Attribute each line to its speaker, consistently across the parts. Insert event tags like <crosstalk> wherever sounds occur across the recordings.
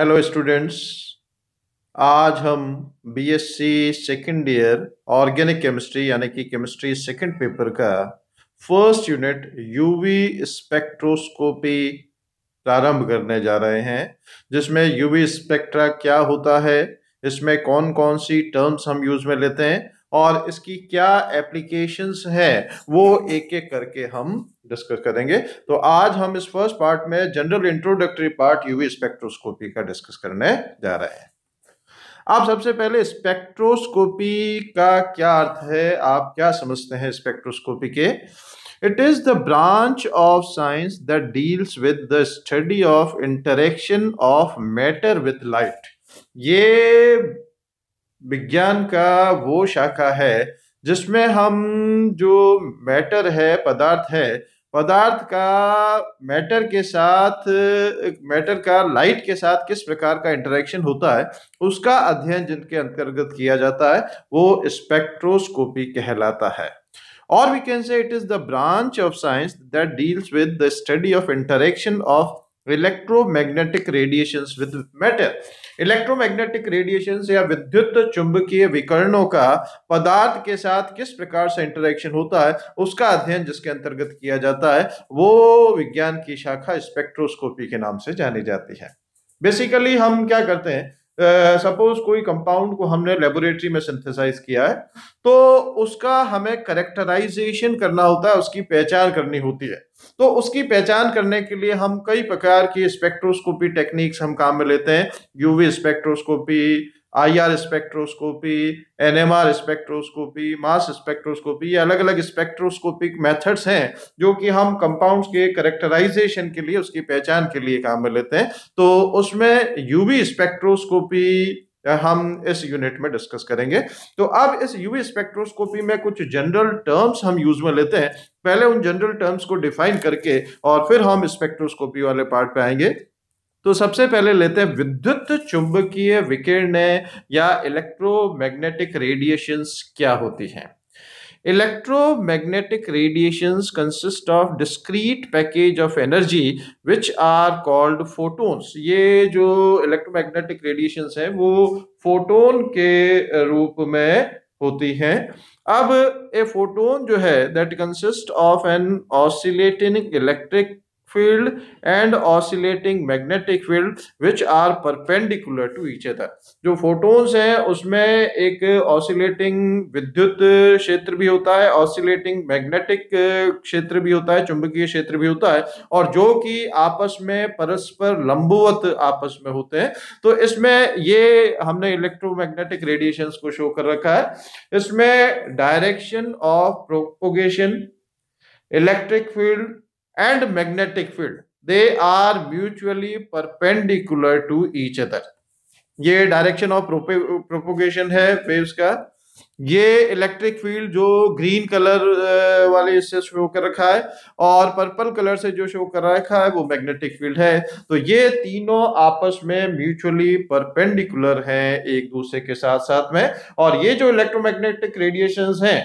Speaker 1: Hello students आज हम BSc second year organic chemistry यानी कि केमिस्ट्री सेकंड पेपर का फर्स्ट यूनिट यूवी स्पेक्ट्रोस्कोपी प्रारंभ करने जा रहे हैं जिसमें यूवी स्पेक्ट्रा क्या होता है इसमें कौन कौन सी टर्म्स हम यूज में लेते हैं और इसकी क्या एप्लीकेशंस है वो एक एक करके हम डिस्कस करेंगे तो आज हम इस फर्स्ट पार्ट में general introductory part UV spectroscopy का डिस्कस करने जा रहे हैं आप सबसे पहले स्पेक्ट्रोस्कोपी का क्या अर्थ है आप क्या समझते हैं स्पेक्ट्रोस्कोपी के it is the branch of science that deals with the study of interaction of matter with light ये विज्ञान का वो शाखा है जिसमें हम जो मैटर है पदार्थ है पदार्थ का मैटर के साथ मैटर का लाइट के साथ किस प्रकार का इंटरेक्शन होता है उसका अध्ययन जिनके अंतर्गत किया जाता है वो स्पेक्ट्रोस्कोपी कहलाता है और we can say it is the branch of science that deals with the study of interaction of electromagnetic radiations with matter electromagnetic radiation या विद्युत चुंबकीय विकर्णों का पदार्थ के साथ किस प्रकार से इंटरेक्शन होता है उसका अध्ययन जिसके अंतर्गत किया जाता है वो विज्ञान की शाखा स्पेक्ट्रोस्कोपी के नाम से जानी जाती है बेसिकली हम क्या करते हैं सपोज uh, कोई कंपाउंड को हमने लेबोरेटरी में सिंथेसाइज किया है तो उसका हमें करेक्टराइजेशन करना होता है उसकी पहचान करनी होती है तो उसकी पहचान करने के लिए हम कई प्रकार की स्पेक्ट्रोस्कोपी टेक्निक्स हम काम में लेते हैं UV spectroscopy IR spectroscopy NMR spectroscopy mass spectroscopy ये अलग अलग स्पेक्ट्रोस्कोपिक मेथड्स हैं जो कि हम कंपाउंड्स के करेक्टराइजेशन के लिए उसकी पहचान के लिए काम में लेते हैं तो उसमें यूवी स्पेक्ट्रोस्कोपी हम इस यूनिट में डिस्कस करेंगे तो अब इस यूवी स्पेक्ट्रोस्कोपी में कुछ जनरल टर्म्स हम यूज में लेते हैं पहले उन जनरल टर्म्स को डिफाइन करके और फिर हम स्पेक्ट्रोस्कोपी वाले पार्ट पे आएंगे तो सबसे पहले लेते हैं विद्युत चुंबकीय विकिरण या इलेक्ट्रोमैग्नेटिक रेडिएशंस क्या होती हैं Electromagnetic radiations consist of discrete package of energy which are called photons. ये जो electromagnetic radiations हैं वो फोटोन के रूप में होती हैं अब ए फोटोन जो है that consist of an oscillating electric field and oscillating magnetic field which are perpendicular to each other जो photons हैं उसमें एक oscillating विद्युत क्षेत्र भी होता है oscillating magnetic क्षेत्र भी होता है चुंबकीय क्षेत्र भी होता है और जो कि आपस में परस्पर लंबवत आपस में होते हैं तो इसमें ये हमने इलेक्ट्रोमैग्नेटिक रेडिएशन को शो कर रखा है इसमें direction of propagation electric field and magnetic field they are mutually perpendicular to each other ये डायरेक्शन ऑफ प्रोपोगेशन है वेव्स का ये इलेक्ट्रिक फील्ड जो ग्रीन कलर वाले इससे शो कर रखा है और पर्पल कलर से जो शो कर रखा है वो मैग्नेटिक फील्ड है तो ये तीनों आपस में म्यूचुअली परपेंडिकुलर हैं एक दूसरे के साथ साथ में और ये जो इलेक्ट्रोमैग्नेटिक रेडिएशंस हैं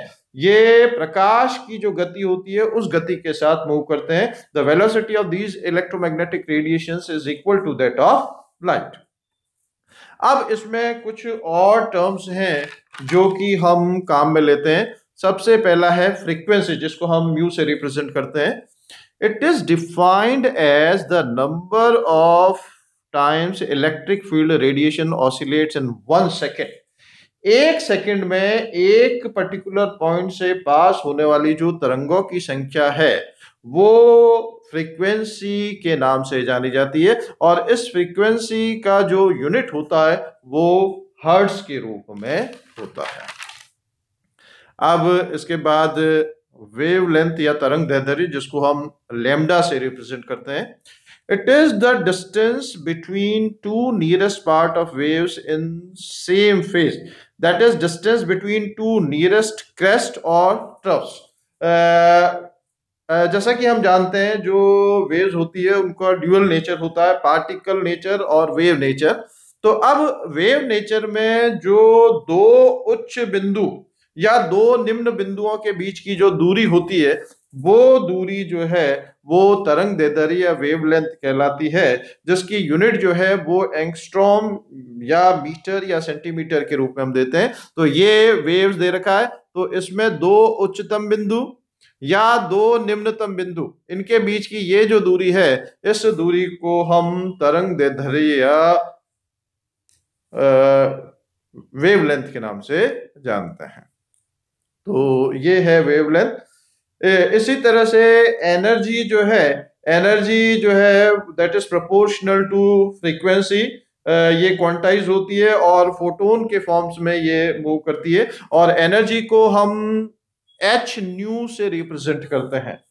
Speaker 1: ये प्रकाश की जो गति होती है उस गति के साथ मूव करते हैं the velocity of these electromagnetic radiation is equal to that of light अब इसमें कुछ और टर्म्स हैं जो कि हम काम में लेते हैं सबसे पहला है फ्रीक्वेंसी जिसको हम यू से रिप्रेजेंट करते हैं it is defined as the number of times electric field radiation oscillates in one second एक सेकंड में एक पर्टिकुलर पॉइंट से पास होने वाली जो तरंगों की संख्या है वो फ्रीक्वेंसी के नाम से जानी जाती है और इस फ्रीक्वेंसी का जो यूनिट होता है वो हर्ट्स के रूप में होता है अब इसके बाद वेव लेंथ या तरंग दैर्ध्य जिसको हम लेमडा से रिप्रेजेंट करते हैं It is the distance between two nearest part of waves in same phase. That is distance between two nearest crest or troughs. Uh, uh, जैसा कि हम जानते हैं जो वेव्स होती है उनका ड्यूअल नेचर होता है पार्टिकल नेचर और वेव नेचर तो अब वेव नेचर में जो दो उच्च बिंदु या दो निम्न बिंदुओं के बीच की जो दूरी होती है वो दूरी जो है वो तरंग दैदर या वेवलेंथ कहलाती है जिसकी यूनिट जो है वो एंगस्ट्रॉम या मीटर या सेंटीमीटर के रूप में हम देते हैं तो ये वेव्स दे रखा है तो इसमें दो उच्चतम बिंदु या दो निम्नतम बिंदु इनके बीच की ये जो दूरी है इस दूरी को हम तरंग दैधर्य या वेवलेंथ के नाम से जानते हैं तो ये है वेवलेंथ इसी तरह से एनर्जी जो है एनर्जी जो है that is proportional to frequency ये क्वांटाइज होती है और फोटोन के फॉर्म्स में ये मूव करती है और एनर्जी को हम एच न्यू से रिप्रेजेंट करते हैं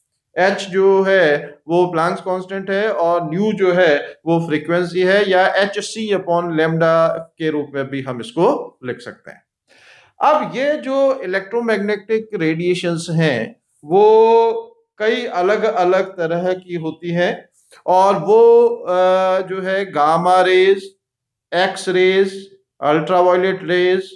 Speaker 1: एच जो है वो प्लांक्स कांस्टेंट है और न्यू जो है वो फ्रीक्वेंसी है या एच सी अपॉन लेमडा के रूप में भी हम इसको लिख सकते हैं अब ये जो इलेक्ट्रोमैग्नेटिक रेडिएशंस हैं वो कई अलग अलग तरह की होती है और वो जो है gamma rays X rays ultraviolet rays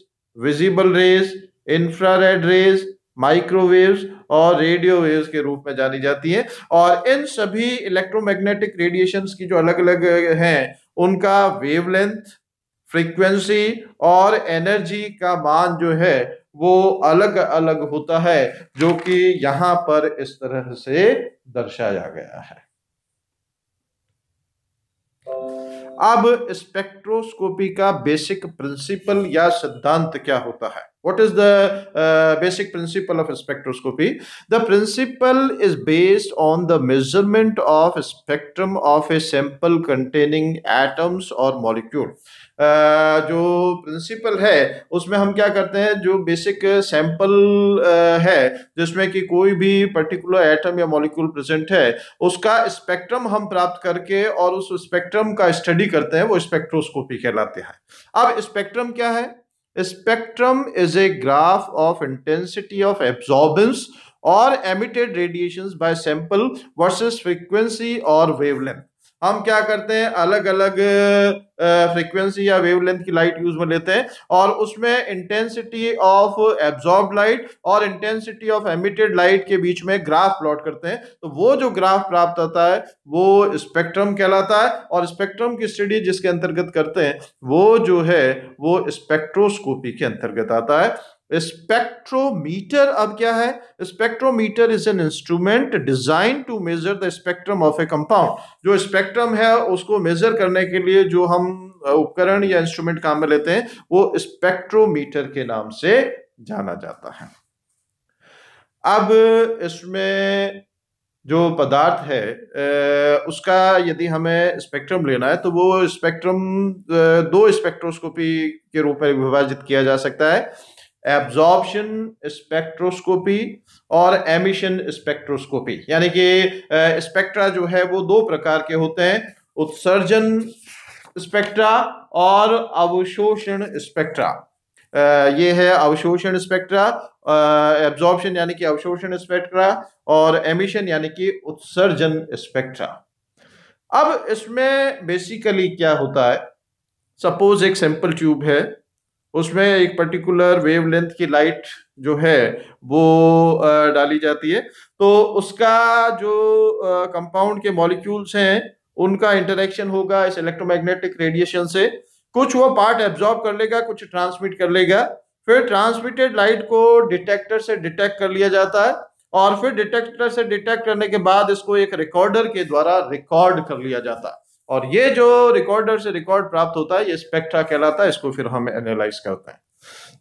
Speaker 1: visible rays infrared rays microwaves और रेडियो वेव्स के रूप में जानी जाती है और इन सभी इलेक्ट्रोमैग्नेटिक रेडिएशंस की जो अलग अलग हैं उनका वेवलेंथ फ्रीक्वेंसी और एनर्जी का मान जो है वो अलग अलग होता है जो कि यहां पर इस तरह से दर्शाया गया है अब स्पेक्ट्रोस्कोपी का बेसिक प्रिंसिपल या सिद्धांत क्या होता है What is the uh, basic principle of spectroscopy? The principle is based on the measurement of a spectrum of a sample containing atoms or molecule. Uh, जो प्रिंसिपल है उसमें हम क्या करते हैं जो बेसिक सैंपल uh, है जिसमें कि कोई भी पर्टिकुलर एटम या मॉलिक्यूल प्रेजेंट है उसका स्पेक्ट्रम हम प्राप्त करके और उस स्पेक्ट्रम का स्टडी करते हैं वो स्पेक्ट्रोस्कोपी कहलाते हैं अब स्पेक्ट्रम क्या है A spectrum is a graph of intensity of absorbance or emitted radiations by sample versus frequency or wavelength. हम क्या करते हैं अलग अलग फ्रीक्वेंसी या वेवलेंथ की लाइट यूज में लेते हैं और उसमें इंटेंसिटी ऑफ एब्जॉर्ब लाइट और इंटेंसिटी ऑफ एमिटेड लाइट के बीच में ग्राफ प्लॉट करते हैं तो वो जो ग्राफ प्राप्त होता है वो स्पेक्ट्रम कहलाता है और स्पेक्ट्रम की स्टडी जिसके अंतर्गत करते हैं वो जो है वो स्पेक्ट्रोस्कोपी के अंतर्गत आता है स्पेक्ट्रोमीटर अब क्या है spectrometer is an instrument design to measure the spectrum of a compound जो स्पेक्ट्रम है उसको मेजर करने के लिए जो हम उपकरण या इंस्ट्रूमेंट काम में लेते हैं वो स्पेक्ट्रोमीटर के नाम से जाना जाता है अब इसमें जो पदार्थ है उसका यदि हमें स्पेक्ट्रम लेना है तो वो स्पेक्ट्रम दो स्पेक्ट्रोस्कोपी के रूप में विभाजित किया जा सकता है एब्जॉर्प्शन स्पेक्ट्रोस्कोपी और एमिशन स्पेक्ट्रोस्कोपी यानी कि स्पेक्ट्रा जो है वो दो प्रकार के होते हैं उत्सर्जन स्पेक्ट्रा और अवशोषण स्पेक्ट्रा ये है अवशोषण स्पेक्ट्रा एब्जॉर्प्शन यानी कि अवशोषण स्पेक्ट्रा और एमिशन यानी कि उत्सर्जन स्पेक्ट्रा अब इसमें बेसिकली क्या होता है सपोज एक सैंपल ट्यूब है उसमें एक पर्टिकुलर वेवलेंथ की लाइट जो है वो डाली जाती है तो उसका जो कंपाउंड के मॉलिक्यूल्स हैं उनका इंटरेक्शन होगा इस इलेक्ट्रोमैग्नेटिक रेडिएशन से कुछ वो पार्ट एब्जॉर्ब कर लेगा कुछ ट्रांसमिट कर लेगा फिर ट्रांसमिटेड लाइट को डिटेक्टर से डिटेक्ट कर लिया जाता है और फिर डिटेक्टर से डिटेक्ट करने के बाद इसको एक रिकॉर्डर के द्वारा रिकॉर्ड कर लिया जाता है और ये जो रिकॉर्डर से रिकॉर्ड प्राप्त होता है ये स्पेक्ट्रा कहलाता है इसको फिर हम एनालाइज करते हैं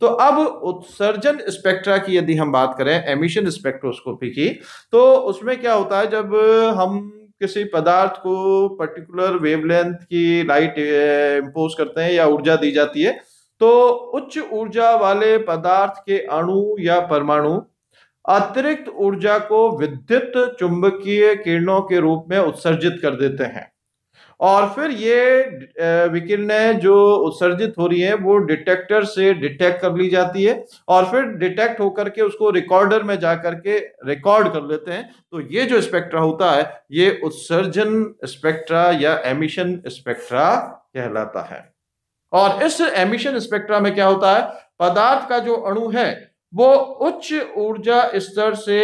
Speaker 1: तो अब उत्सर्जन स्पेक्ट्रा की यदि हम बात करें एमिशन स्पेक्ट्रोस्कोपी की तो उसमें क्या होता है जब हम किसी पदार्थ को पर्टिकुलर वेवलेंथ की लाइट इम्पोज eh, करते हैं या ऊर्जा दी जाती है तो उच्च ऊर्जा वाले पदार्थ के अणु या परमाणु अतिरिक्त ऊर्जा को विद्युत चुंबकीय किरणों के रूप में उत्सर्जित कर देते हैं और फिर ये विकिरणें जो उत्सर्जित हो रही है वो डिटेक्टर से डिटेक्ट कर ली जाती है और फिर डिटेक्ट होकर के उसको रिकॉर्डर में जा करके रिकॉर्ड कर लेते हैं तो ये जो स्पेक्ट्रा होता है ये उत्सर्जन स्पेक्ट्रा या एमिशन स्पेक्ट्रा कहलाता है और इस एमिशन स्पेक्ट्रा में क्या होता है पदार्थ का जो अणु है वो उच्च ऊर्जा स्तर से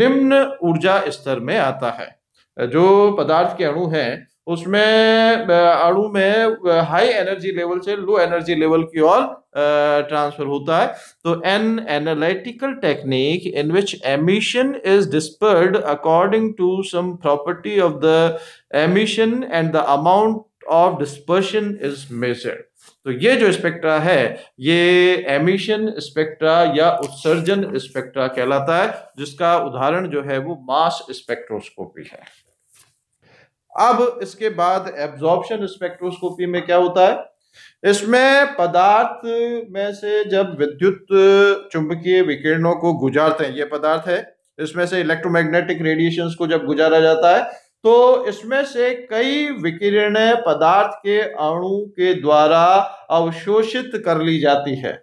Speaker 1: निम्न ऊर्जा स्तर में आता है जो पदार्थ के अणु हैं उसमें अड़ू में हाई एनर्जी लेवल से लो एनर्जी लेवल की ओर ट्रांसफर होता है तो an analytical technique in which emission is dispersed according to some property of the emission and the amount of dispersion is measured तो ये जो स्पेक्ट्रा है ये एमिशन स्पेक्ट्रा या उत्सर्जन स्पेक्ट्रा कहलाता है जिसका उदाहरण जो है वो मास स्पेक्ट्रोस्कोपी है अब इसके बाद एब्जॉर्प्शन स्पेक्ट्रोस्कोपी में क्या होता है इसमें पदार्थ में से जब विद्युत चुंबकीय विकिरणों को गुजारते हैं ये पदार्थ है इसमें से इलेक्ट्रोमैग्नेटिक रेडिएशन को जब गुजारा जाता है तो इसमें से कई विकिरण पदार्थ के अणु के द्वारा अवशोषित कर ली जाती है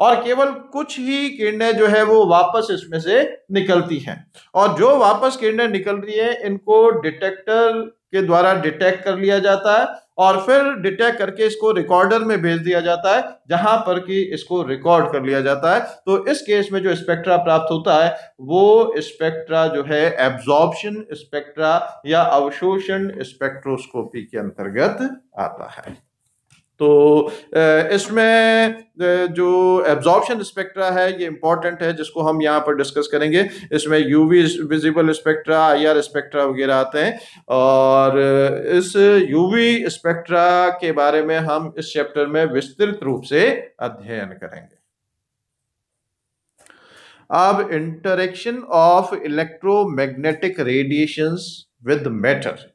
Speaker 1: और केवल कुछ ही किरणें जो है वो वापस इसमें से निकलती हैं और जो वापस किरणें निकल रही है इनको डिटेक्टर के द्वारा डिटेक्ट कर लिया जाता है और फिर डिटेक्ट करके इसको रिकॉर्डर में भेज दिया जाता है जहां पर कि इसको रिकॉर्ड कर लिया जाता है तो इस केस में जो स्पेक्ट्रा प्राप्त होता है वो स्पेक्ट्रा जो है एब्जॉर्प्शन स्पेक्ट्रा या अवशोषण स्पेक्ट्रोस्कोपी के अंतर्गत आता है तो इसमें जो एब्जॉर्प्शन स्पेक्ट्रा है ये इंपॉर्टेंट है जिसको हम यहाँ पर डिस्कस करेंगे इसमें UV visible spectra IR spectra वगैरह आते हैं और इस यूवी स्पेक्ट्रा के बारे में हम इस चैप्टर में विस्तृत रूप से अध्ययन करेंगे अब interaction of electromagnetic radiations with matter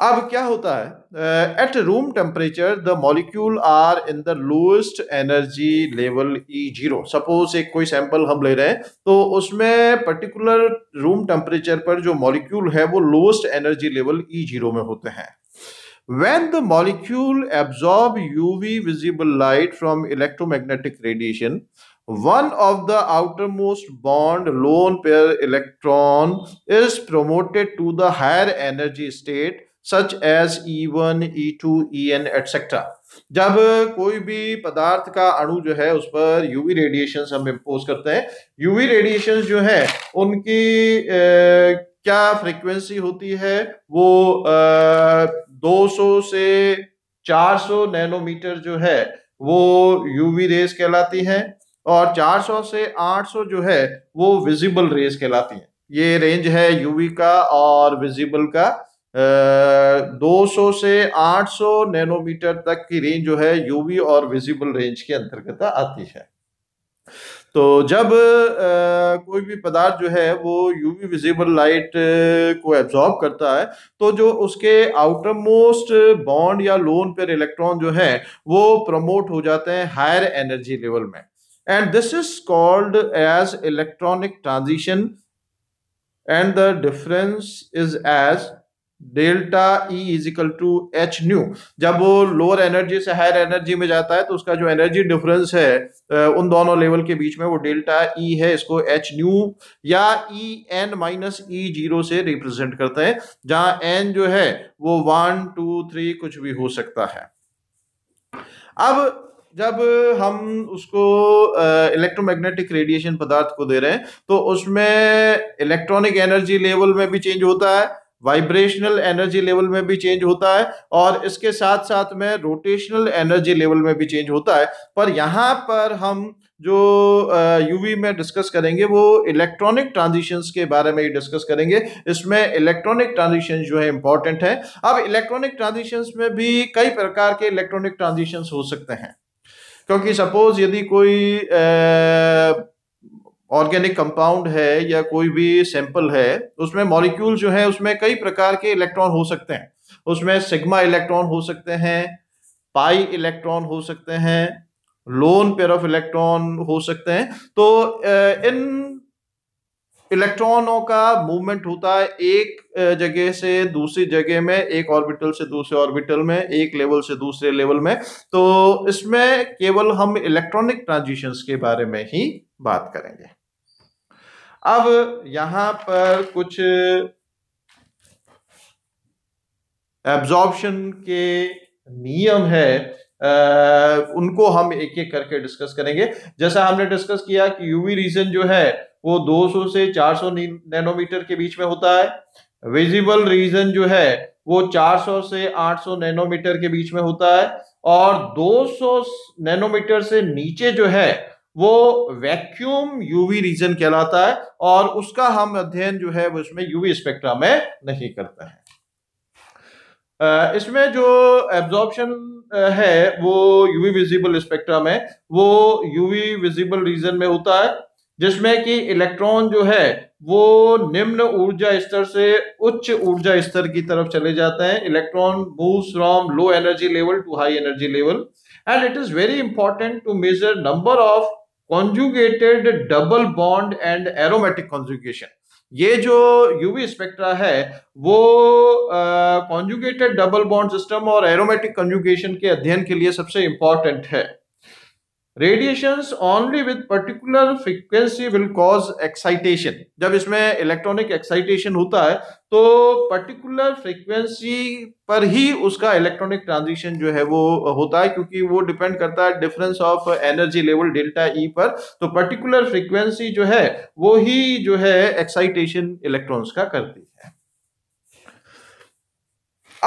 Speaker 1: अब क्या होता है at room temperature the molecule are in the lowest energy level E zero suppose एक कोई सैंपल हम ले रहे हैं तो उसमें पर्टिकुलर रूम टेम्परेचर पर जो मॉलिक्यूल है वो lowest energy level E zero में होते हैं when the molecule absorb uv visible light from electromagnetic radiation one of the outermost bond lone pair electron is promoted to the higher energy state such as E one E two E N etcetera जब कोई भी पदार्थ का अणु जो है उस पर यूवी रेडिएशन हम इम्पोज करते हैं यूवी रेडिएशन जो है उनकी ए, क्या फ्रीक्वेंसी होती है वो दो 200 से 400 नैनोमीटर जो है वो यूवी रेस कहलाती हैं और 400 से 800 जो है वो विजिबल रेस कहलाती हैं ये रेंज है यूवी का और विजिबल का 200 से 800 नैनोमीटर तक की रेंज जो है यूवी और विजिबल रेंज के अंतर्गत आती है तो जब आ, कोई भी पदार्थ जो है वो यूवी विजिबल लाइट को एब्जॉर्ब करता है तो जो उसके आउटर मोस्ट बॉन्ड या लोन पर इलेक्ट्रॉन जो है वो प्रमोट हो जाते हैं हायर एनर्जी लेवल में and this is called as electronic transition and the difference is as delta E is equal to H nu जब वो लोअर एनर्जी से हायर एनर्जी में जाता है तो उसका जो एनर्जी डिफरेंस है उन दोनों लेवल के बीच में वो डेल्टा ई e है इसको एच न्यू या E N minus E zero से रिप्रेजेंट करते हैं जहां एन जो है वो वन टू थ्री कुछ भी हो सकता है अब जब हम उसको इलेक्ट्रोमैग्नेटिक रेडिएशन पदार्थ को दे रहे हैं तो उसमें इलेक्ट्रॉनिक एनर्जी लेवल में भी चेंज होता है वाइब्रेशनल एनर्जी लेवल में भी चेंज होता है और इसके साथ साथ में रोटेशनल एनर्जी लेवल में भी चेंज होता है पर यहाँ पर हम जो यूवी में डिस्कस करेंगे वो इलेक्ट्रॉनिक ट्रांजिशंस के बारे में ही डिस्कस करेंगे इसमें इलेक्ट्रॉनिक ट्रांजिशन जो है इंपॉर्टेंट है अब इलेक्ट्रॉनिक ट्रांजिशंस में भी कई प्रकार के इलेक्ट्रॉनिक ट्रांजिशंस हो सकते हैं क्योंकि सपोज यदि कोई आ, ऑर्गेनिक कंपाउंड है या कोई भी सैंपल है उसमें मॉलिक्यूल जो है उसमें कई प्रकार के इलेक्ट्रॉन हो सकते हैं उसमें सिग्मा इलेक्ट्रॉन हो सकते हैं पाई इलेक्ट्रॉन हो सकते हैं लोन पेयर ऑफ इलेक्ट्रॉन हो सकते हैं तो इन इलेक्ट्रॉनों का मूवमेंट होता है एक जगह से दूसरी जगह में एक ऑर्बिटल से दूसरे ऑर्बिटल में एक लेवल से दूसरे लेवल में तो इसमें केवल हम इलेक्ट्रॉनिक ट्रांजिशंस के बारे में ही बात करेंगे अब यहां पर कुछ एब्जॉर्बन के नियम है आ, उनको हम एक एक करके डिस्कस करेंगे जैसा हमने डिस्कस किया कि यूवी रीजन जो है वो 200 से 400 नैनोमीटर के बीच में होता है विजिबल रीजन जो है वो 400 से 800 नैनोमीटर के बीच में होता है और 200 नैनोमीटर से नीचे जो है वो वैक्यूम यूवी रीजन कहलाता है और उसका हम अध्ययन जो है वो इसमें यूवी स्पेक्ट्रा में नहीं करता है इसमें जो एब्जॉर्प्शन है वो यूवी विजिबल स्पेक्ट्रा में वो यूवी विजिबल रीजन में होता है जिसमें कि इलेक्ट्रॉन जो है वो निम्न ऊर्जा स्तर से उच्च ऊर्जा स्तर की तरफ चले जाते हैं electron move from low energy level to high energy level and it is very important to measure number of conjugated double bond and aromatic conjugation ये जो यूवी स्पेक्ट्रा है वो कॉन्जुगेटेड डबल बॉन्ड सिस्टम और aromatic conjugation के अध्ययन के लिए सबसे इंपॉर्टेंट है radiations only with particular frequency will cause excitation जब इसमें इलेक्ट्रॉनिक एक्साइटेशन होता है तो पर्टिकुलर फ्रिक्वेंसी पर ही उसका इलेक्ट्रॉनिक ट्रांजिशन जो है वो होता है क्योंकि वो डिपेंड करता है difference of energy level delta E पर तो पर्टिकुलर फ्रीक्वेंसी जो है वो ही जो है एक्साइटेशन इलेक्ट्रॉन्स का करती है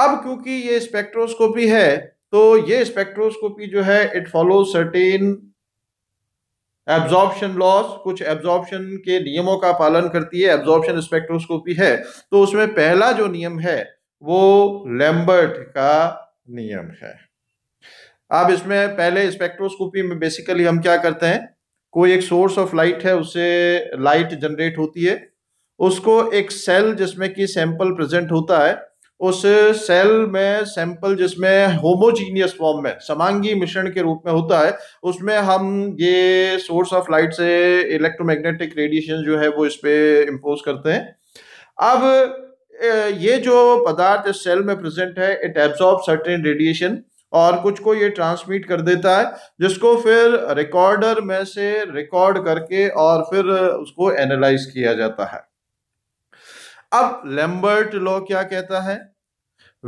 Speaker 1: अब क्योंकि ये स्पेक्ट्रोस्कोपी है तो ये स्पेक्ट्रोस्कोपी जो है it follow certain absorption laws कुछ एब्जॉर्प्शन के नियमों का पालन करती है एब्जॉर्प्शन स्पेक्ट्रोस्कोपी है तो उसमें पहला जो नियम है वो लैम्बर्ट का नियम है अब इसमें पहले स्पेक्ट्रोस्कोपी में बेसिकली हम क्या करते हैं कोई एक सोर्स ऑफ लाइट है उससे लाइट जनरेट होती है उसको एक सेल जिसमें कि सैंपल प्रेजेंट होता है उस सेल में सैंपल जिसमें होमोजीनियस फॉर्म में समांगी मिश्रण के रूप में होता है उसमें हम ये सोर्स ऑफ लाइट से इलेक्ट्रोमैग्नेटिक रेडिएशन जो है वो इस पर इम्पोज करते हैं अब ये जो पदार्थ इस सेल में प्रेजेंट है इट एब्जॉर्ब सर्टेन रेडिएशन और कुछ को ये ट्रांसमिट कर देता है जिसको फिर रिकॉर्डर में से रिकॉर्ड करके और फिर उसको एनालाइज किया जाता है अब लैम्बर्ट लॉ क्या कहता है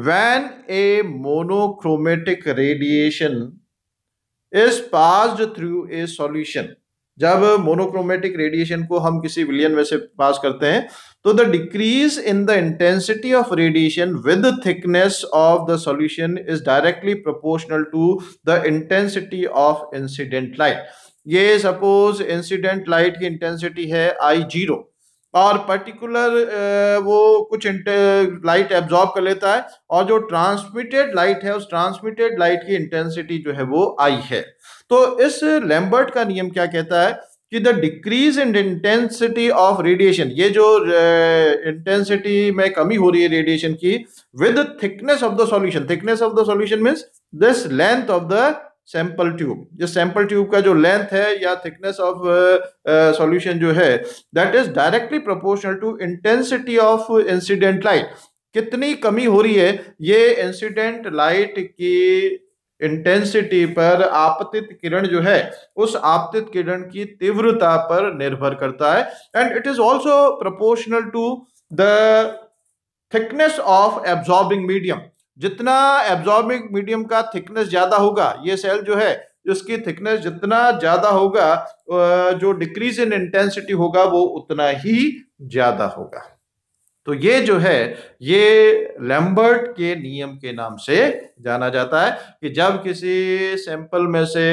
Speaker 1: when a monochromatic radiation is pass through a solution जब मोनोक्रोमेटिक रेडिएशन को हम किसी विलियन में से पास करते हैं तो the decrease in the intensity of radiation with thickness of the solution is directly proportional to the intensity of incident light ये सपोज इंसिडेंट लाइट की इंटेंसिटी है आई जीरो और पर्टिकुलर वो कुछ लाइट एब्जॉर्ब कर लेता है और जो ट्रांसमिटेड लाइट है उस ट्रांसमिटेड लाइट की इंटेंसिटी जो है वो आई है तो इस लैम्बर्ट का नियम क्या कहता है कि the decrease in intensity of radiation ये जो इंटेंसिटी uh, में कमी हो रही है रेडिएशन की with thickness of the solution thickness of the solution means this length of the sample tube ये सैंपल ट्यूब का जो लेंथ है या थिकनेस ऑफ सॉल्यूशन जो है that is directly proportional to intensity of incident light कितनी कमी हो रही है ये इंसिडेंट लाइट की इंटेंसिटी पर आपतित किरण जो है उस आपतित किरण की तीव्रता पर निर्भर करता है and it is also proportional to the thickness of absorbing medium जितना एब्जॉर्बिंग मीडियम का थिकनेस ज़्यादा होगा ये सेल जो है उसकी थिकनेस जितना ज़्यादा होगा जो डिक्रीज इन इंटेंसिटी होगा वो उतना ही ज़्यादा होगा तो ये जो है ये लैम्बर्ट के नियम के नाम से जाना जाता है कि जब किसी सैंपल में से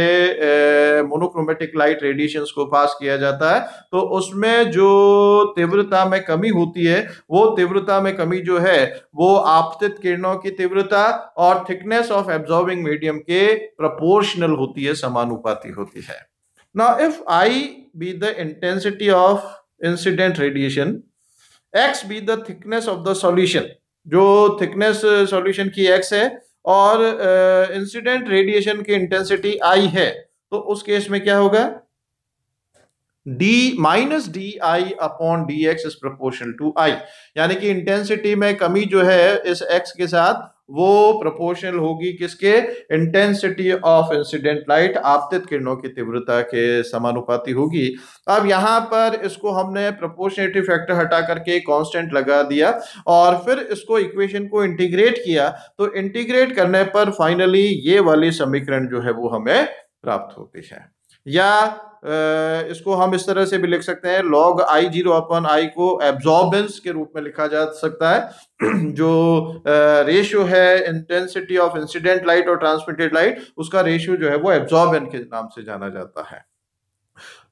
Speaker 1: मोनोक्रोमेटिक लाइट रेडिएशंस को पास किया जाता है तो उसमें जो तीव्रता में कमी होती है वो तीव्रता में कमी जो है वो आपतित किरणों की तीव्रता और थिकनेस ऑफ एब्जॉर्बिंग मीडियम के प्रपोर्शनल होती है समानुपाती होती है ना if I be the intensity of incident radiation X be the thickness of the solution जो थिकनेस सॉल्यूशन uh, की एक्स है और इंसिडेंट uh, रेडिएशन की इंटेंसिटी आई है तो उस केस में क्या होगा D minus D I upon D X is proportion to I यानी कि इंटेंसिटी में कमी जो है इस एक्स के साथ वो प्रोपोर्शनल होगी किसके इंटेंसिटी ऑफ इंसिडेंट लाइट आपतित किरणों की तीव्रता के समानुपाती होगी अब यहां पर इसको हमने प्रोपोर्शनिटी फैक्टर हटा करके कांस्टेंट लगा दिया और फिर इसको इक्वेशन को इंटीग्रेट किया तो इंटीग्रेट करने पर फाइनली ये वाली समीकरण जो है वो हमें प्राप्त होती है या इसको हम इस तरह से भी लिख सकते हैं लॉग आई जीरो अपन आई को एब्जॉर्बेंस के रूप में लिखा जा सकता है <clears throat> जो रेशियो है इंटेंसिटी ऑफ इंसिडेंट लाइट और ट्रांसमिटेड लाइट उसका रेशियो जो है वो एब्जॉर्बेंस के नाम से जाना जाता है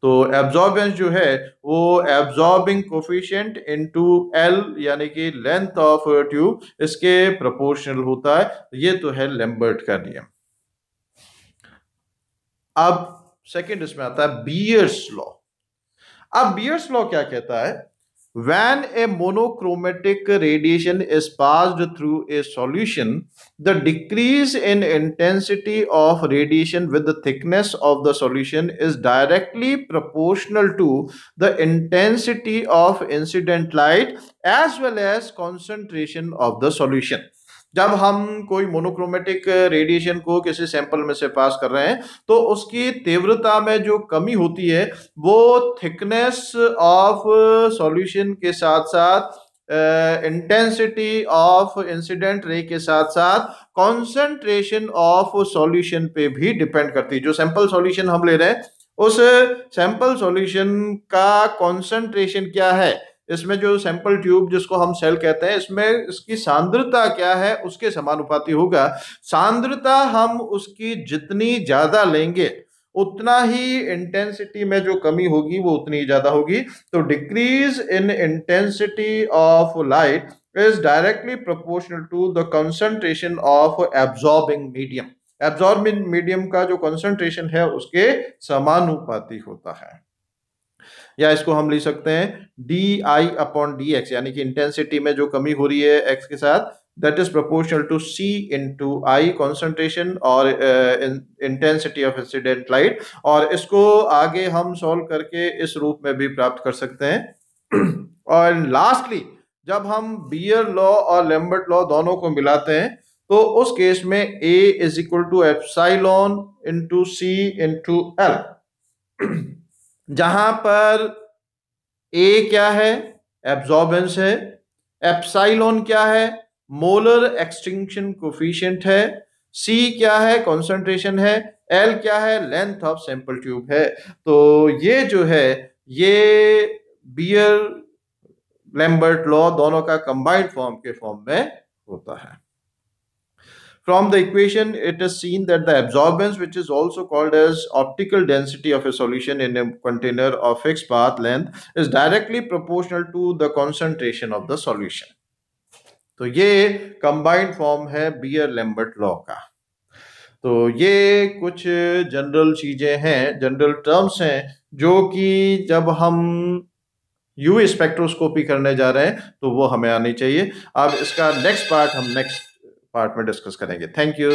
Speaker 1: तो एब्जॉर्बेंस जो है वो एब्जॉर्बिंग कोफिशियंट इनटू एल यानी कि लेंथ ऑफ ट्यूब इसके प्रोपोर्शनल होता है ये तो है लेम्बर्ट का नियम अब सेकेंड इसमें आता है बियर्स लॉ अब बियर्स लॉ क्या कहता है when a monochromatic radiation is passed through a solution the decrease in intensity of radiation with the thickness of the solution is directly proportional to the intensity of incident light as well as concentration of the solution जब हम कोई monochromatic radiation uh, को किसी sample में से पास कर रहे हैं तो उसकी तीव्रता में जो कमी होती है वो थिकनेस ऑफ सॉल्यूशन के साथ साथ इंटेंसिटी ऑफ इंसिडेंट रे के साथ साथ कॉन्सेंट्रेशन ऑफ सॉल्यूशन पे भी डिपेंड करती है जो सैंपल सॉल्यूशन हम ले रहे हैं उस सैंपल सॉल्यूशन का कॉन्सेंट्रेशन क्या है इसमें जो सैंपल ट्यूब जिसको हम सेल कहते हैं इसमें इसकी सांद्रता क्या है उसके समानुपाती होगा सांद्रता हम उसकी जितनी ज़्यादा लेंगे उतना ही इंटेंसिटी में जो कमी होगी वो उतनी ज़्यादा होगी तो decrease in intensity of light is directly proportional to the concentration of absorbing medium absorbing medium का जो कंसंट्रेशन है उसके समानुपाती होता है या इसको हम ले सकते हैं D I upon D X यानी कि इंटेंसिटी में जो कमी हो रही है एक्स के साथ that is proportional to C into I concentration और इंटेंसिटी ऑफ इंसिडेंट लाइट और इसको आगे हम सॉल्व करके इस रूप में भी प्राप्त कर सकते हैं <clears throat> और लास्टली जब हम बियर लॉ और लेम्बर्ट लॉ दोनों को मिलाते हैं तो उस केस में A is equal to epsilon into C into L जहां पर ए क्या है एब्जॉर्बेंस है एप्साइलोन क्या है मोलर एक्सटिंक्शन कोफिशियंट है सी क्या है कॉन्सेंट्रेशन है एल क्या है लेंथ ऑफ सैंपल ट्यूब है तो ये जो है ये बियर लैम्बर्ट लॉ दोनों का कंबाइंड फॉर्म के फॉर्म में होता है From the equation, it is seen that the absorbance, which is also called as optical density of a solution in a container of fixed path length, is directly proportional to the concentration of the solution. तो ये combined form है Beer Lambert law का तो ये कुछ general चीज़ें हैं general terms हैं जो कि जब हम यू स्पेक्ट्रोस्कोपी करने जा रहे हैं तो वो हमें आनी चाहिए अब इसका नेक्स्ट पार्ट हम नेक्स्ट पार्ट में डिस्कस करेंगे थैंक यू